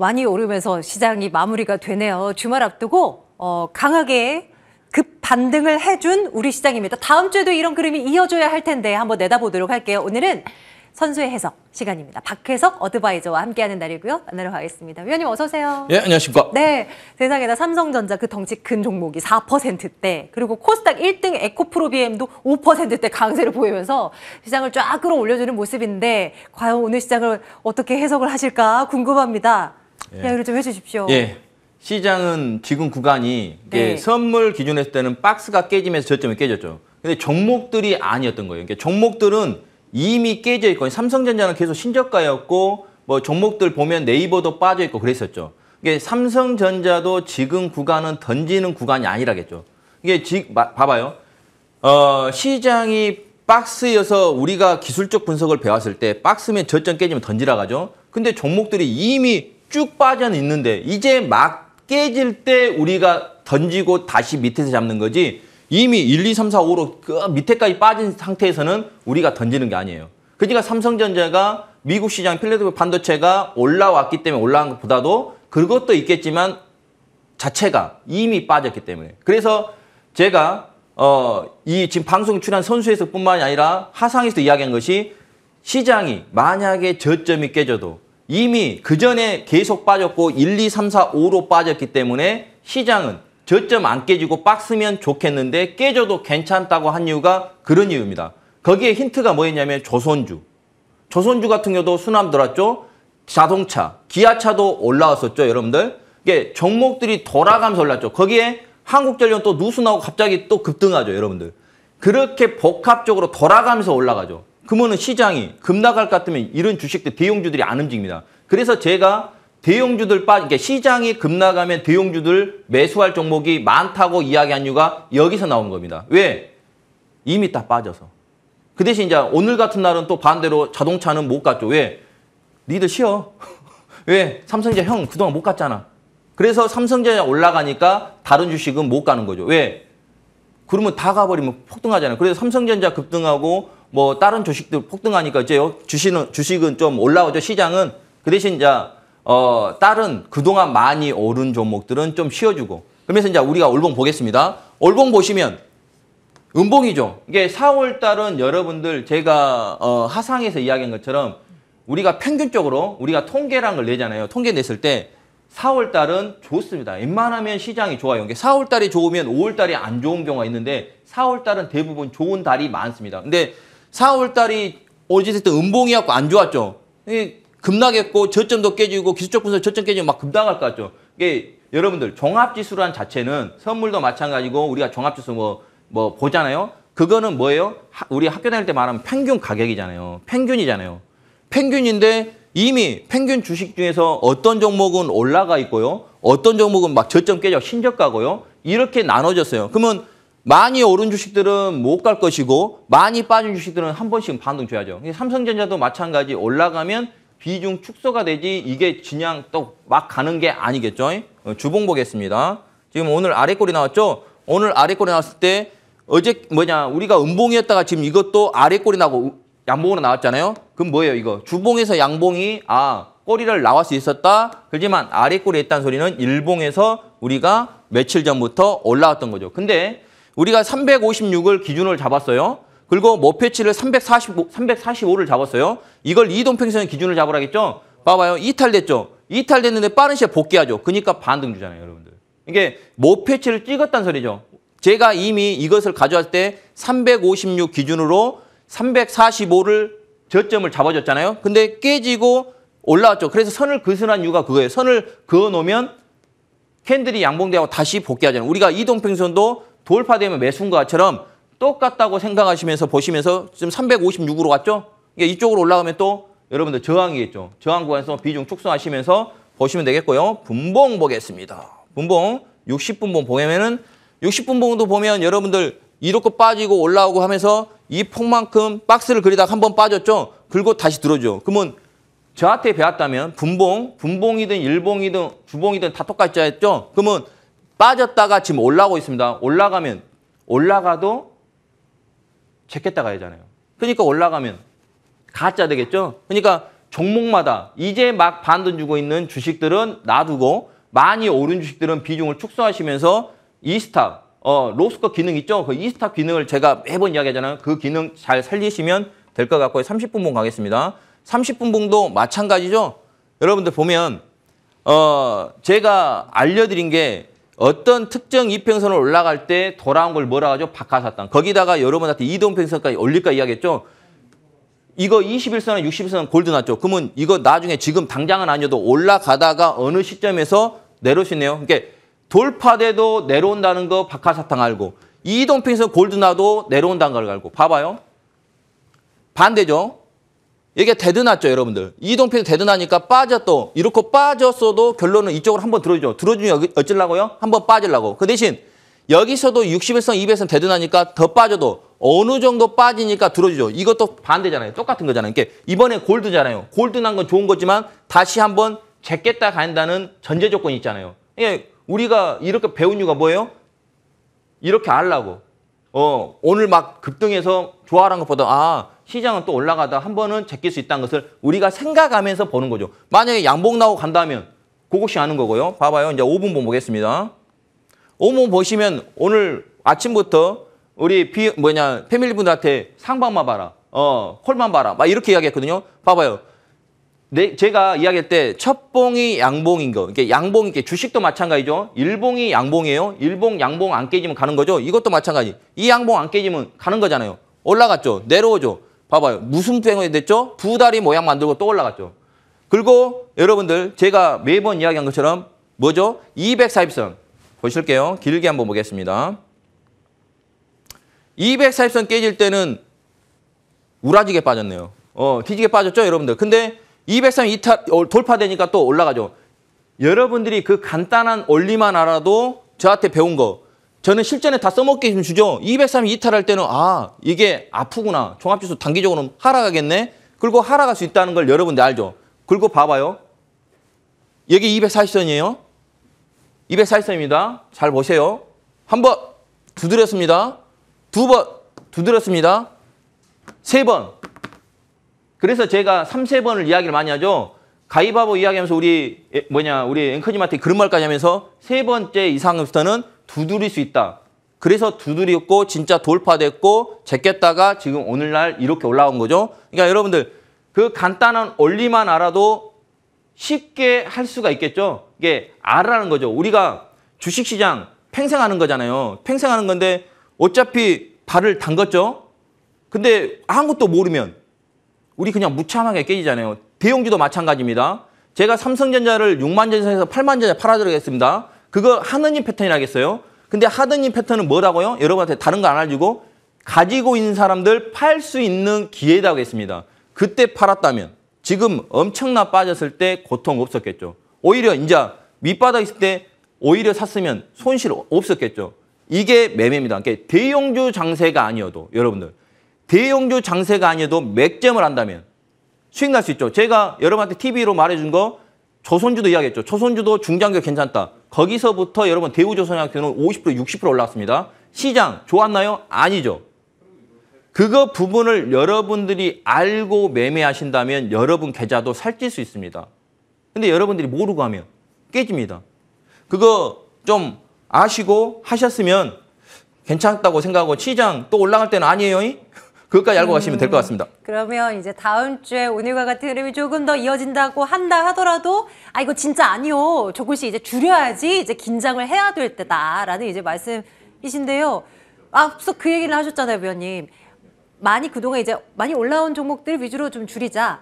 많이 오르면서 시장이 마무리가 되네요. 주말 앞두고 어, 강하게 급 반등을 해준 우리 시장입니다. 다음 주에도 이런 그림이 이어져야 할 텐데 한번 내다보도록 할게요. 오늘은 선수의 해석 시간입니다. 박해석 어드바이저와 함께하는 날이고요. 만나러 가겠습니다. 위원님 어서 오세요. 예, 안녕하십니까. 네, 세상에다 삼성전자 그 덩치 큰 종목이 4%대 그리고 코스닥 1등 에코프로비엠도 5%대 강세를 보이면서 시장을 쫙 끌어올려주는 모습인데 과연 오늘 시장을 어떻게 해석을 하실까 궁금합니다. 예. 이야를좀 해주십시오. 예. 시장은 지금 구간이 네. 선물 기준에서 때는 박스가 깨지면서 저점이 깨졌죠. 근데 종목들이 아니었던 거예요. 그러니까 종목들은 이미 깨져 있고 삼성전자는 계속 신저가였고 뭐 종목들 보면 네이버도 빠져 있고 그랬었죠. 이게 삼성전자도 지금 구간은 던지는 구간이 아니라겠죠. 이게 지 봐봐요. 어, 시장이 박스여서 우리가 기술적 분석을 배웠을 때 박스면 저점 깨지면 던지라 가죠. 근데 종목들이 이미 쭉 빠져 있는데 이제 막 깨질 때 우리가 던지고 다시 밑에서 잡는 거지 이미 1, 2, 3, 4, 5로 그 밑에까지 빠진 상태에서는 우리가 던지는 게 아니에요. 그러니까 삼성전자가 미국 시장 필라델피아 반도체가 올라왔기 때문에 올라간 것보다도 그것도 있겠지만 자체가 이미 빠졌기 때문에 그래서 제가 어이 지금 방송 출연 선수에서 뿐만이 아니라 하상에서 이야기한 것이 시장이 만약에 저점이 깨져도 이미 그 전에 계속 빠졌고 1, 2, 3, 4, 5로 빠졌기 때문에 시장은 저점 안 깨지고 빡스면 좋겠는데 깨져도 괜찮다고 한 이유가 그런 이유입니다. 거기에 힌트가 뭐였냐면 조선주. 조선주 같은 경우도 수남 들었죠. 자동차, 기아차도 올라왔었죠, 여러분들. 이게 종목들이 돌아가면서 올랐죠. 거기에 한국전력 또 누수 나고 갑자기 또 급등하죠, 여러분들. 그렇게 복합적으로 돌아가면서 올라가죠. 그러면 시장이 급락할 것 같으면 이런 주식들 대형주들이 안 움직입니다. 그래서 제가 대형주들 빠, 그러니까 시장이 급락하면 대형주들 매수할 종목이 많다고 이야기한 이유가 여기서 나온 겁니다. 왜? 이미 다 빠져서. 그 대신 이제 오늘 같은 날은 또 반대로 자동차는 못 갔죠. 왜? 니들 쉬어. 왜? 삼성전자 형 그동안 못 갔잖아. 그래서 삼성전자 올라가니까 다른 주식은 못 가는 거죠. 왜? 그러면 다 가버리면 폭등하잖아요. 그래서 삼성전자 급등하고 뭐 다른 주식들 폭등하니까 이제 주식은 주식은 좀 올라오죠. 시장은 그 대신 이제 어 다른 그동안 많이 오른 종목들은 좀 쉬어주고 그러면서 이제 우리가 월봉 보겠습니다. 월봉 보시면 음봉이죠. 이게 4월 달은 여러분들 제가 어 하상에서 이야기한 것처럼 우리가 평균적으로 우리가 통계란 걸 내잖아요. 통계 냈을 때 4월 달은 좋습니다. 웬만하면 시장이 좋아요. 이게 4월 달이 좋으면 5월 달이 안 좋은 경우가 있는데 4월 달은 대부분 좋은 달이 많습니다. 근데 4월달이 어찌됐든 음봉이었고 안 좋았죠. 급락했고 저점도 깨지고 기술적 분석 저점 깨지면 막 급락할 것 같죠. 이게 여러분들 종합지수란 자체는 선물도 마찬가지고 우리가 종합지수 뭐, 뭐 보잖아요. 그거는 뭐예요? 하, 우리 학교 다닐 때 말하면 평균 가격이잖아요. 평균이잖아요. 평균인데 이미 평균 주식 중에서 어떤 종목은 올라가 있고요. 어떤 종목은 막 저점 깨져 신저가고요. 이렇게 나눠졌어요. 그러면 많이 오른 주식들은 못 갈 것이고 많이 빠진 주식들은 한 번씩 반등 줘야죠. 삼성전자도 마찬가지 올라가면 비중 축소가 되지 이게 진양 또막 가는 게 아니겠죠. 어, 주봉 보겠습니다. 지금 오늘 아래 꼬리 나왔죠? 오늘 아래 꼬리 나왔을 때 어제 뭐냐 우리가 음봉이었다가 지금 이것도 아래 꼬리 나고 양봉으로 나왔잖아요. 그럼 뭐예요 이거? 주봉에서 양봉이 아 꼬리를 나올 수 있었다. 그렇지만 아래 꼬리했다는 소리는 일봉에서 우리가 며칠 전부터 올라왔던 거죠. 근데 우리가 356을 기준을 잡았어요. 그리고 머패치를 345, 345를 잡았어요. 이걸 이동평선의 기준을 잡으라겠죠? 봐봐요. 이탈됐죠? 이탈됐는데 빠른 시에 복귀하죠. 그러니까 반등 주잖아요, 여러분들. 이게 머패치를 찍었단 소리죠. 제가 이미 이것을 가져왔을 때 356 기준으로 345를 저점을 잡아줬잖아요. 근데 깨지고 올라왔죠. 그래서 선을 그으한 이유가 그거예요. 선을 그어 놓으면 캔들이 양봉대하고 다시 복귀하잖아요. 우리가 이동평선도 돌파되면 매수인가처럼 똑같다고 생각하시면서 보시면서 지금 356으로 갔죠? 이게 이쪽으로 올라가면 또 여러분들 저항이겠죠. 저항 구간에서 비중 축소하시면서 보시면 되겠고요. 분봉 보겠습니다. 분봉 60분봉 보면은 60분봉도 보면 여러분들 이렇게 빠지고 올라오고 하면서 이 폭만큼 박스를 그리다가 한 번 빠졌죠. 긁고 다시 들어죠. 그러면 저한테 배웠다면 분봉, 분봉이든 일봉이든 주봉이든 다 똑같지 않죠? 그러면 빠졌다가 지금 올라오고 있습니다. 올라가면 올라가도 제꼈다가 야잖아요 그러니까 올라가면 가짜 되겠죠? 그러니까 종목마다 이제 막 반등 주고 있는 주식들은 놔두고 많이 오른 주식들은 비중을 축소하시면서 이스탑, 어, 로스코 기능 있죠? 그 이스탑 기능을 제가 매번 이야기하잖아요. 그 기능 잘 살리시면 될 것 같고요. 30분 봉 가겠습니다. 30분 봉도 마찬가지죠? 여러분들 보면 어, 제가 알려드린 게 어떤 특정 이평선을 올라갈 때 돌아온 걸 뭐라 하죠? 박하사탕. 거기다가 여러분한테 이동평선까지 올릴까 이야기했죠? 이거 21선은 61선 골드 났죠? 그러면 이거 나중에 지금 당장은 아니어도 올라가다가 어느 시점에서 내려오시네요 그러니까 돌파돼도 내려온다는 거 박하사탕 알고 이동평선 골드 나도 내려온다는 걸 알고 봐봐요. 반대죠. 이게 대드났죠, 여러분들. 이동필 대드나니까 빠졌 또. 이렇게 빠졌어도 결론은 이쪽으로 한번 들어주죠. 들어주면 어쩌려고요 한번 빠질라고. 그 대신 여기서도 61선, 200선 대드나니까 더 빠져도 어느 정도 빠지니까 들어주죠. 이것도 반대잖아요. 똑같은 거잖아요. 그러니까 이번에 골드잖아요. 골드난 건 좋은 거지만 다시 한번 재겠다 간다는 전제 조건이 있잖아요. 그 우리가 이렇게 배운 이유가 뭐예요? 이렇게 알라고. 어, 오늘 막 급등해서 좋아하는 것보다 아, 시장은 또 올라가다 한 번은 제낄 수 있다는 것을 우리가 생각하면서 보는 거죠. 만약에 양봉 나오고 간다면 고것이 아는 거고요. 봐봐요. 이제 5분 보겠습니다. 5분 보시면 오늘 아침부터 우리 비, 뭐냐 패밀리분들한테 상방만 봐라. 어, 콜만 봐라. 막 이렇게 이야기했거든요. 봐봐요. 네, 제가 이야기할 때 첫봉이 양봉인 거. 이게 양봉 이게 주식도 마찬가지죠. 일봉이 양봉이에요. 일봉 양봉 안 깨지면 가는 거죠. 이것도 마찬가지. 이 양봉 안 깨지면 가는 거잖아요. 올라갔죠. 내려오죠. 봐봐요. 무슨 뺑이 됐죠? 두 다리 모양 만들고 또 올라갔죠. 그리고 여러분들 제가 매번 이야기한 것처럼 뭐죠? 240선. 보실게요. 길게 한번 보겠습니다. 240선 깨질 때는 우라지게 빠졌네요. 어, 뒤지게 빠졌죠, 여러분들. 근데 203 이탈 어, 돌파되니까 또 올라가죠. 여러분들이 그 간단한 원리만 알아도 저한테 배운 거 저는 실전에 다 써먹게 좀 주죠. 203 이탈할 때는 아 이게 아프구나. 종합지수 단기적으로 하락하겠네. 그리고 하락할 수 있다는 걸 여러분들 알죠. 그리고 봐봐요. 여기 240선이에요. 240선입니다. 잘 보세요. 한 번 두드렸습니다. 두 번 두드렸습니다. 세 번. 그래서 제가 3, 세번을 이야기를 많이 하죠. 가위바보 이야기하면서 우리 뭐냐 우리 앵커님한테 그런 말까지 하면서 세 번째 이상부터는 두드릴 수 있다. 그래서 두드렸고 진짜 돌파됐고 제꼈다가 지금 오늘날 이렇게 올라온 거죠. 그러니까 여러분들 그 간단한 원리만 알아도 쉽게 할 수가 있겠죠. 이게 알라는 거죠. 우리가 주식시장 팽생하는 거잖아요. 팽생하는 건데 어차피 발을 담궜죠. 근데 아무것도 모르면 우리 그냥 무참하게 깨지잖아요. 대용주도 마찬가지입니다. 제가 삼성전자를 6만 전에서 8만 전에 팔아드리겠습니다. 그거 하느님 패턴이라겠어요? 근데 하느님 패턴은 뭐라고요? 여러분한테 다른 거 안 알려주고 가지고 있는 사람들 팔 수 있는 기회라고 했습니다. 그때 팔았다면 지금 엄청나 빠졌을 때 고통 없었겠죠. 오히려 이제 밑바닥 있을 때 오히려 샀으면 손실 없었겠죠. 이게 매매입니다. 그러니까 대형주 장세가 아니어도 여러분들 대형주 장세가 아니어도 맥점을 한다면 수익 날 수 있죠. 제가 여러분한테 TV로 말해준 거 조선주도 이야기했죠. 조선주도 중장기 괜찮다. 거기서부터 여러분 대우조선학교는 50% 60% 올라왔습니다. 시장 좋았나요? 아니죠. 그거 부분을 여러분들이 알고 매매하신다면 여러분 계좌도 살찔 수 있습니다. 근데 여러분들이 모르고 하면 깨집니다. 그거 좀 아시고 하셨으면 괜찮다고 생각하고 시장 또 올라갈 때는 아니에요. 그것까지 알고 음. 가시면 될 것 같습니다. 그러면 이제 다음 주에 오늘과 같은 흐름이 조금 더 이어진다고 한다 하더라도 아 이거 진짜 아니요. 조금씩 이제 줄여야지 이제 긴장을 해야 될 때다라는 이제 말씀이신데요. 아, 앞서 그 얘기를 하셨잖아요, 위원님. 많이 그동안 이제 많이 올라온 종목들 위주로 좀 줄이자.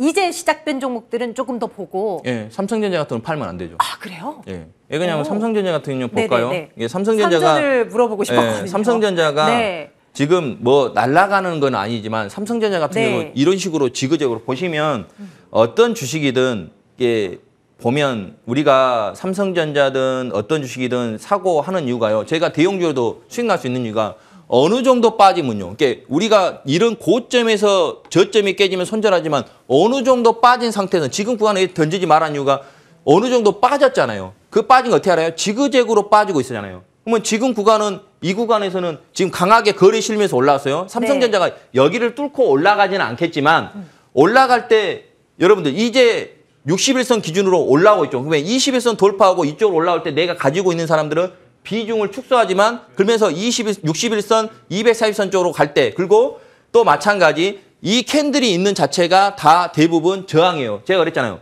이제 시작된 종목들은 조금 더 보고. 예, 삼성전자 같은 건 팔면 안 되죠. 아 그래요? 예, 왜냐하면 예, 삼성전자 같은 경우 볼까요? 네네네. 예, 삼성전자가 물어보고 싶었거든요. 예, 삼성전자가 네. 지금 뭐 날아가는 건 아니지만 삼성전자 같은 네. 경우 이런 식으로 지그재그로 보시면 어떤 주식이든 이게 보면 우리가 삼성전자든 어떤 주식이든 사고 하는 이유가요. 제가 대형주로도 수익 날 수 있는 이유가 어느 정도 빠지면요. 그러 그러니까 우리가 이런 고점에서 저점이 깨지면 손절하지만 어느 정도 빠진 상태에서 지금 구간에 던지지 말한 이유가 어느 정도 빠졌잖아요. 그 빠진 거 어떻게 알아요? 지그재그로 빠지고 있잖아요. 그러면 지금 구간은 이 구간에서는 지금 강하게 거래 실면서 올라왔어요. 삼성전자가 네. 여기를 뚫고 올라가지는 않겠지만 음. 올라갈 때 여러분들 이제 61선 기준으로 올라오고 있죠. 그러면 21선 돌파하고 이쪽으로 올라올 때 내가 가지고 있는 사람들은 비중을 축소하지만 그러면서 20, 61선, 240선 쪽으로 갈 때 그리고 또 마찬가지 이 캔들이 있는 자체가 다 대부분 저항이에요. 제가 그랬잖아요.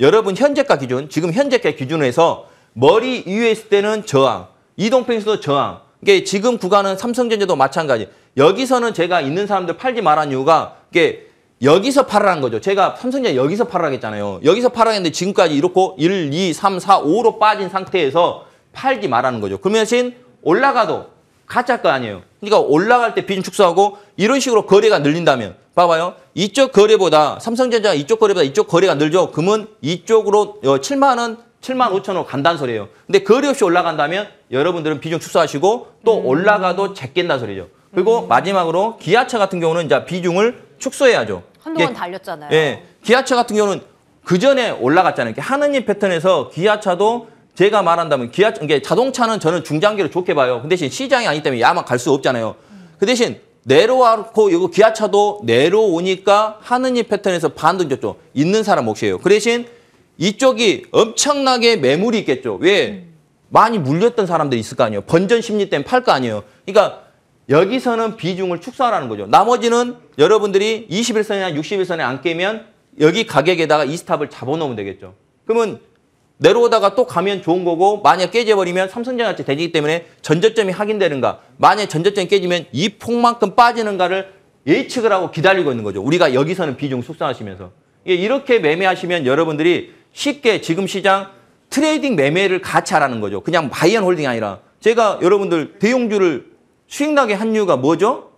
여러분 현재가 기준, 지금 현재가 기준에서 머리 위에 있을 때는 저항, 이동평균수도 저항. 이게 지금 구간은 삼성전자도 마찬가지. 여기서는 제가 있는 사람들 팔지 말한 이유가 이게 여기서 팔아라는 거죠. 제가 삼성전자 여기서 팔아라 했잖아요. 여기서 팔아라 했는데 지금까지 이렇고 1, 2, 3, 4, 5로 빠진 상태에서 팔지 말하는 거죠. 그러면 신 올라가도 가짜거 아니에요. 그러니까 올라갈 때 비중 축소하고 이런 식으로 거래가 늘린다면 봐봐요. 이쪽 거래보다 삼성전자 이쪽 거래보다 이쪽 거래가 늘죠. 그러면 이쪽으로 7만 원, 7만 5천 원 간단 소리예요. 근데 거래 없이 올라간다면 여러분들은 비중 축소하시고 또 음. 올라가도 제낀다 소리죠. 그리고 음. 마지막으로 기아차 같은 경우는 이제 비중을 축소해야죠. 한동안 이게, 예. 달렸잖아요. 예. 기아차 같은 경우는 그 전에 올라갔잖아요. 하느님 패턴에서 기아차도 제가 말한다면 기아 이게 자동차는 저는 중장기로 좋게 봐요. 그 대신 시장이 아니기 때문에 야만 갈 수 없잖아요. 음. 그 대신 내려왔고 이거 기아차도 내려오니까 하느님 패턴에서 반등 줬죠. 있는 사람 몫이에요. 그 대신 이쪽이 엄청나게 매물이 있겠죠. 왜? 음. 많이 물렸던 사람들이 있을 거 아니에요. 번전 심리 때문에 팔 거 아니에요. 그러니까 여기서는 비중을 축소하라는 거죠. 나머지는 여러분들이 21선이나 61선에 안 깨면 여기 가격에다가 이 스탑을 잡아놓으면 되겠죠. 그러면 내려오다가 또 가면 좋은 거고 만약 깨져버리면 삼성전자같이 되기 때문에 전저점이 확인되는가 만약 전저점이 깨지면 이 폭만큼 빠지는가를 예측을 하고 기다리고 있는 거죠. 우리가 여기서는 비중 숙성하시면서 예, 이렇게 매매하시면 여러분들이 쉽게 지금 시장 트레이딩 매매를 같이 하라는 거죠. 그냥 바이언홀딩이 아니라 제가 여러분들 대용주를 수익나게 한 이유가 뭐죠?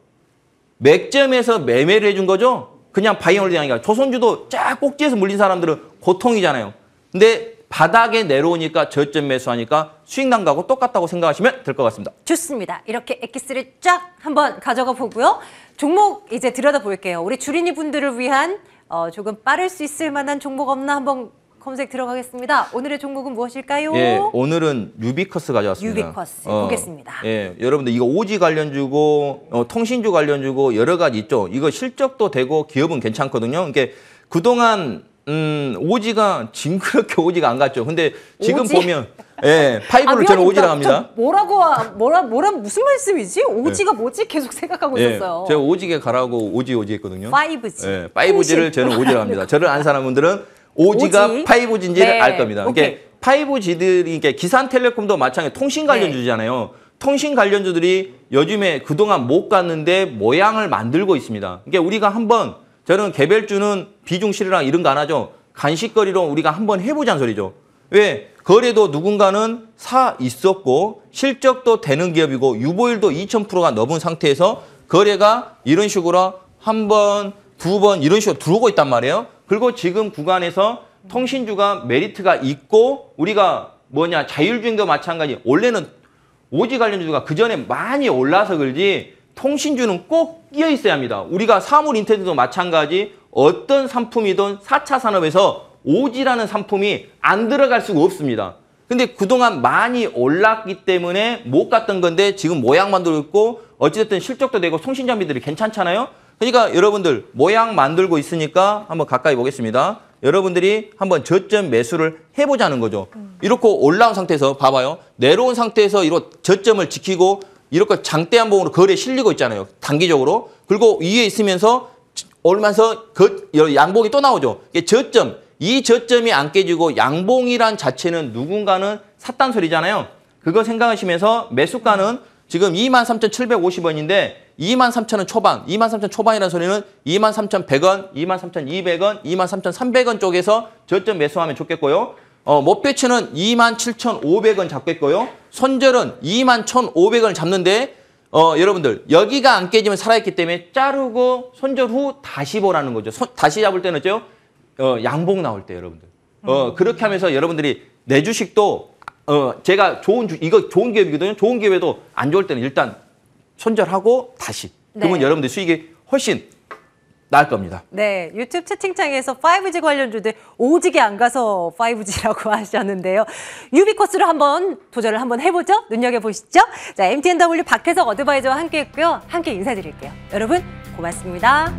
맥점에서 매매를 해준 거죠? 그냥 바이언홀딩이 아니라 조선주도 쫙 꼭지에서 물린 사람들은 고통이잖아요. 근데 바닥에 내려오니까 저점 매수하니까 수익난 거하고 똑같다고 생각하시면 될 것 같습니다. 좋습니다. 이렇게 엑기스를 쫙 한번 가져가 보고요. 종목 이제 들여다볼게요. 우리 주린이 분들을 위한 어, 조금 빠를 수 있을 만한 종목 없나 한번 검색 들어가겠습니다. 오늘의 종목은 무엇일까요? 예, 오늘은 유비커스 가져왔습니다. 유비커스 어, 보겠습니다. 예, 여러분들 이거 오지 관련주고 어, 통신주 관련주고 여러 가지 있죠. 이거 실적도 되고 기업은 괜찮거든요. 이게 그동안 음, 오지가 징그럽게 오지가 안 갔죠. 근데 지금 오지? 보면 예, 파이브를 아, 저는 오지라 고 합니다. 뭐라고 뭐라 뭐라 무슨 말씀이지? 오지가 예. 뭐지? 계속 생각하고 예, 있었어요. 제가 오지게 가라고 오지 오지 했거든요. 파이브지. 5G. 예, 파이브지를 저는 오지라 고 합니다. 저를 안 사는 분들은 5G가 오지? 5G인지를 네. 알 겁니다. 오케이. 이게 5G들이 기산텔레콤도 마찬가지 통신 관련주잖아요. 네. 통신 관련주들이 요즘에 그동안 못 갔는데 모양을 만들고 있습니다. 이게 우리가 한번 저는 개별주는 비중 실이랑 이런 거 안 하죠. 간식거리로 우리가 한번 해보자는 소리죠. 왜? 거래도 누군가는 사 있었고 실적도 되는 기업이고 유보율도 2000%가 넘은 상태에서 거래가 이런 식으로 한 번, 두 번 이런 식으로 들어오고 있단 말이에요. 그리고 지금 구간에서 통신주가 메리트가 있고 우리가 뭐냐 자율주행도 마찬가지 원래는 오지 관련주가 그전에 많이 올라서 그런지 통신주는 꼭 끼어 있어야 합니다. 우리가 사물 인터넷도 마찬가지 어떤 상품이든 4차 산업에서 오지라는 상품이 안 들어갈 수가 없습니다. 근데 그동안 많이 올랐기 때문에 못 갔던 건데 지금 모양만 들고 있 어찌됐든 실적도 되고 통신장비들이 괜찮잖아요. 그러니까 여러분들 모양 만들고 있으니까 한번 가까이 보겠습니다. 여러분들이 한번 저점 매수를 해보자는 거죠. 이렇게 올라온 상태에서 봐봐요. 내려온 상태에서 이렇게 저점을 지키고 이렇게 장대한봉으로 거래에 실리고 있잖아요. 단기적으로. 그리고 위에 있으면서 올면서 그 양봉이 또 나오죠. 저점, 이 저점이 안 깨지고 양봉이란 자체는 누군가는 샀단 소리잖아요. 그거 생각하시면서 매수가는 지금 23,750원인데 23,000원 초반, 23,000 초반이라는 소리는 23,100원, 23,200원, 23,300원 쪽에서 저점 매수하면 좋겠고요. 어, 목표치는 27,500원 잡겠고요. 손절은 21,500원을 잡는데 어, 여러분들 여기가 안 깨지면 살아있기 때문에 자르고 손절 후 다시 보라는 거죠. 손, 다시 잡을 때는 죠 어, 양봉 나올 때 여러분들. 어, 음. 그렇게 하면서 여러분들이 내 주식도 어, 제가 좋은 주, 이거 좋은 기업이거든요. 좋은 기업에도 안 좋을 때는 일단 손절하고 다시. 네. 그러면 네. 여러분들 수익이 훨씬 나을 겁니다. 네, 유튜브 채팅창에서 5G 관련주들 오지게 안 가서 5G라고 하셨는데요. 유비코스로 한번 도전을 한번 해보죠. 눈여겨보시죠. 자, MTNW 박혜석 어드바이저와 함께했고요. 함께 인사드릴게요. 여러분 고맙습니다.